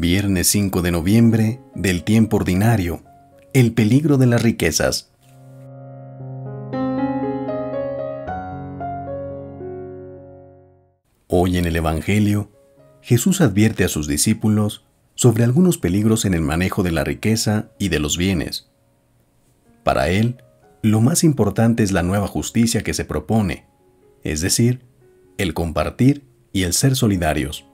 Viernes 5 de noviembre del tiempo ordinario. El peligro de las riquezas. Hoy en el Evangelio, Jesús advierte a sus discípulos sobre algunos peligros en el manejo de la riqueza y de los bienes. Para él, lo más importante es la nueva justicia que se propone, es decir, el compartir y el ser solidarios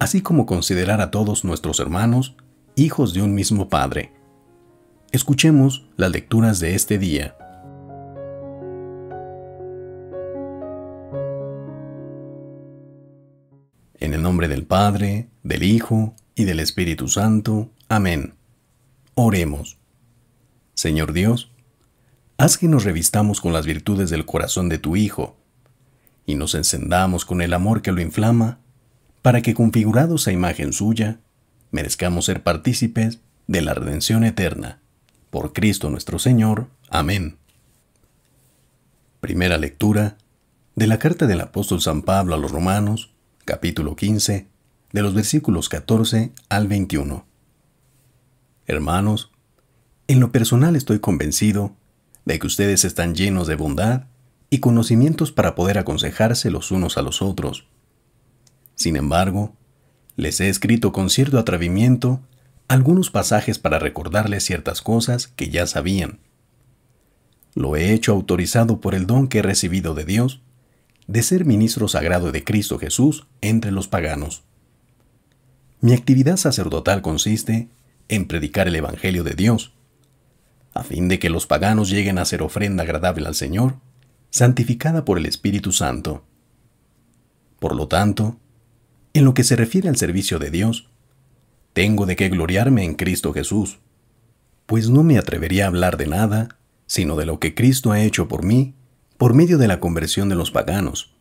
así como considerar a todos nuestros hermanos hijos de un mismo Padre. Escuchemos las lecturas de este día. En el nombre del Padre, del Hijo y del Espíritu Santo. Amén. Oremos. Señor Dios, haz que nos revistamos con las virtudes del corazón de tu Hijo y nos encendamos con el amor que lo inflama para que configurados a imagen suya, merezcamos ser partícipes de la redención eterna. Por Cristo nuestro Señor. Amén. Primera lectura de la carta del apóstol San Pablo a los Romanos, capítulo 15, de los versículos 14 al 21. Hermanos, en lo personal estoy convencido de que ustedes están llenos de bondad y conocimientos para poder aconsejarse los unos a los otros sin embargo, les he escrito con cierto atrevimiento algunos pasajes para recordarles ciertas cosas que ya sabían. Lo he hecho autorizado por el don que he recibido de Dios de ser ministro sagrado de Cristo Jesús entre los paganos. Mi actividad sacerdotal consiste en predicar el Evangelio de Dios, a fin de que los paganos lleguen a ser ofrenda agradable al Señor, santificada por el Espíritu Santo. Por lo tanto, en lo que se refiere al servicio de Dios, tengo de qué gloriarme en Cristo Jesús, pues no me atrevería a hablar de nada, sino de lo que Cristo ha hecho por mí, por medio de la conversión de los paganos,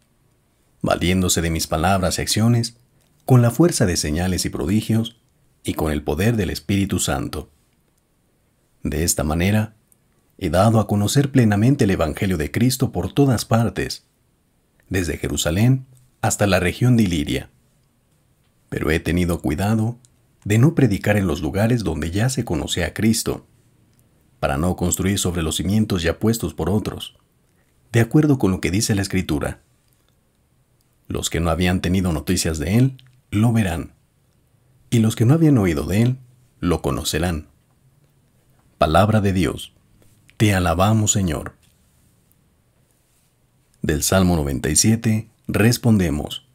valiéndose de mis palabras y acciones, con la fuerza de señales y prodigios, y con el poder del Espíritu Santo. De esta manera, he dado a conocer plenamente el Evangelio de Cristo por todas partes, desde Jerusalén hasta la región de Iliria pero he tenido cuidado de no predicar en los lugares donde ya se conoce a Cristo, para no construir sobre los cimientos ya puestos por otros, de acuerdo con lo que dice la Escritura. Los que no habían tenido noticias de Él, lo verán, y los que no habían oído de Él, lo conocerán. Palabra de Dios, te alabamos Señor. Del Salmo 97 respondemos,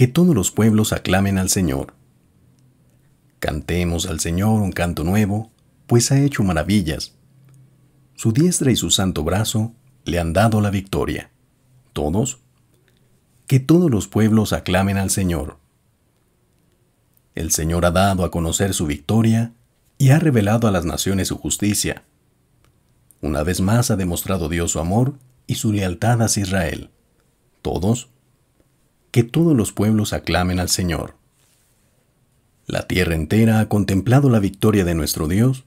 que todos los pueblos aclamen al Señor. Cantemos al Señor un canto nuevo, pues ha hecho maravillas. Su diestra y su santo brazo le han dado la victoria. Todos. Que todos los pueblos aclamen al Señor. El Señor ha dado a conocer su victoria y ha revelado a las naciones su justicia. Una vez más ha demostrado Dios su amor y su lealtad hacia Israel. Todos que todos los pueblos aclamen al Señor. La tierra entera ha contemplado la victoria de nuestro Dios,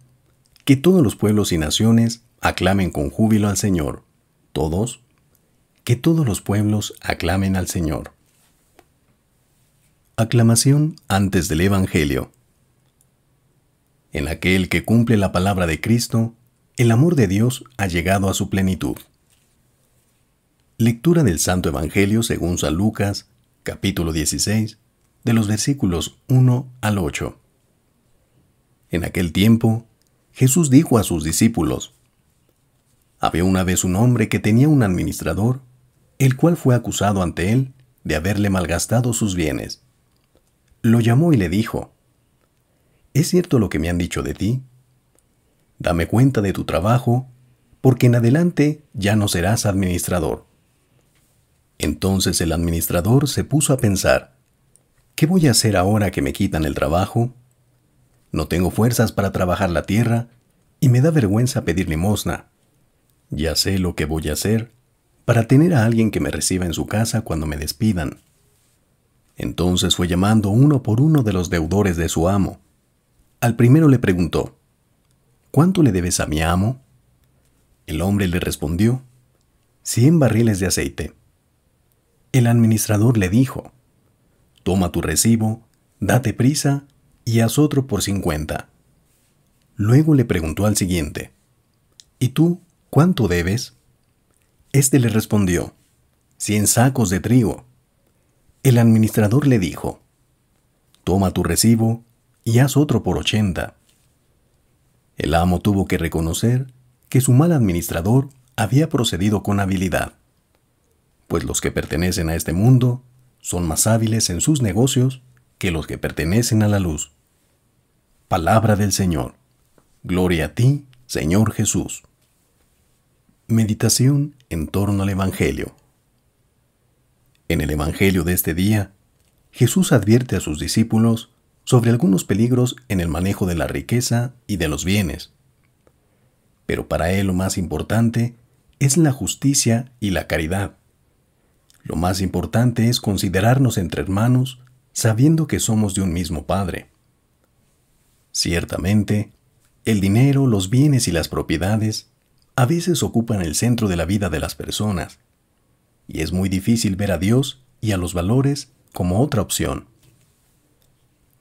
que todos los pueblos y naciones aclamen con júbilo al Señor. Todos, que todos los pueblos aclamen al Señor. Aclamación antes del Evangelio. En aquel que cumple la palabra de Cristo, el amor de Dios ha llegado a su plenitud. Lectura del Santo Evangelio según San Lucas, capítulo 16, de los versículos 1 al 8. En aquel tiempo, Jesús dijo a sus discípulos, Había una vez un hombre que tenía un administrador, el cual fue acusado ante él de haberle malgastado sus bienes. Lo llamó y le dijo, ¿Es cierto lo que me han dicho de ti? Dame cuenta de tu trabajo, porque en adelante ya no serás administrador. Entonces el administrador se puso a pensar, ¿qué voy a hacer ahora que me quitan el trabajo? No tengo fuerzas para trabajar la tierra y me da vergüenza pedir limosna. Ya sé lo que voy a hacer para tener a alguien que me reciba en su casa cuando me despidan. Entonces fue llamando uno por uno de los deudores de su amo. Al primero le preguntó, ¿Cuánto le debes a mi amo? El hombre le respondió, cien barriles de aceite el administrador le dijo, Toma tu recibo, date prisa y haz otro por 50. Luego le preguntó al siguiente, ¿Y tú cuánto debes? Este le respondió, Cien sacos de trigo. El administrador le dijo, Toma tu recibo y haz otro por 80. El amo tuvo que reconocer que su mal administrador había procedido con habilidad pues los que pertenecen a este mundo son más hábiles en sus negocios que los que pertenecen a la luz. Palabra del Señor. Gloria a ti, Señor Jesús. Meditación en torno al Evangelio. En el Evangelio de este día, Jesús advierte a sus discípulos sobre algunos peligros en el manejo de la riqueza y de los bienes. Pero para él lo más importante es la justicia y la caridad lo más importante es considerarnos entre hermanos sabiendo que somos de un mismo Padre. Ciertamente, el dinero, los bienes y las propiedades a veces ocupan el centro de la vida de las personas, y es muy difícil ver a Dios y a los valores como otra opción.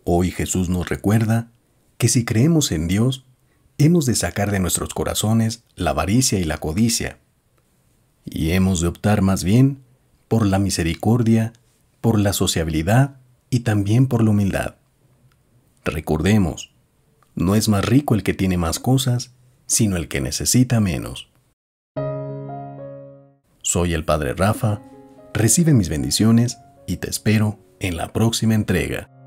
Hoy Jesús nos recuerda que si creemos en Dios, hemos de sacar de nuestros corazones la avaricia y la codicia, y hemos de optar más bien por la misericordia, por la sociabilidad y también por la humildad. Recordemos, no es más rico el que tiene más cosas, sino el que necesita menos. Soy el Padre Rafa, recibe mis bendiciones y te espero en la próxima entrega.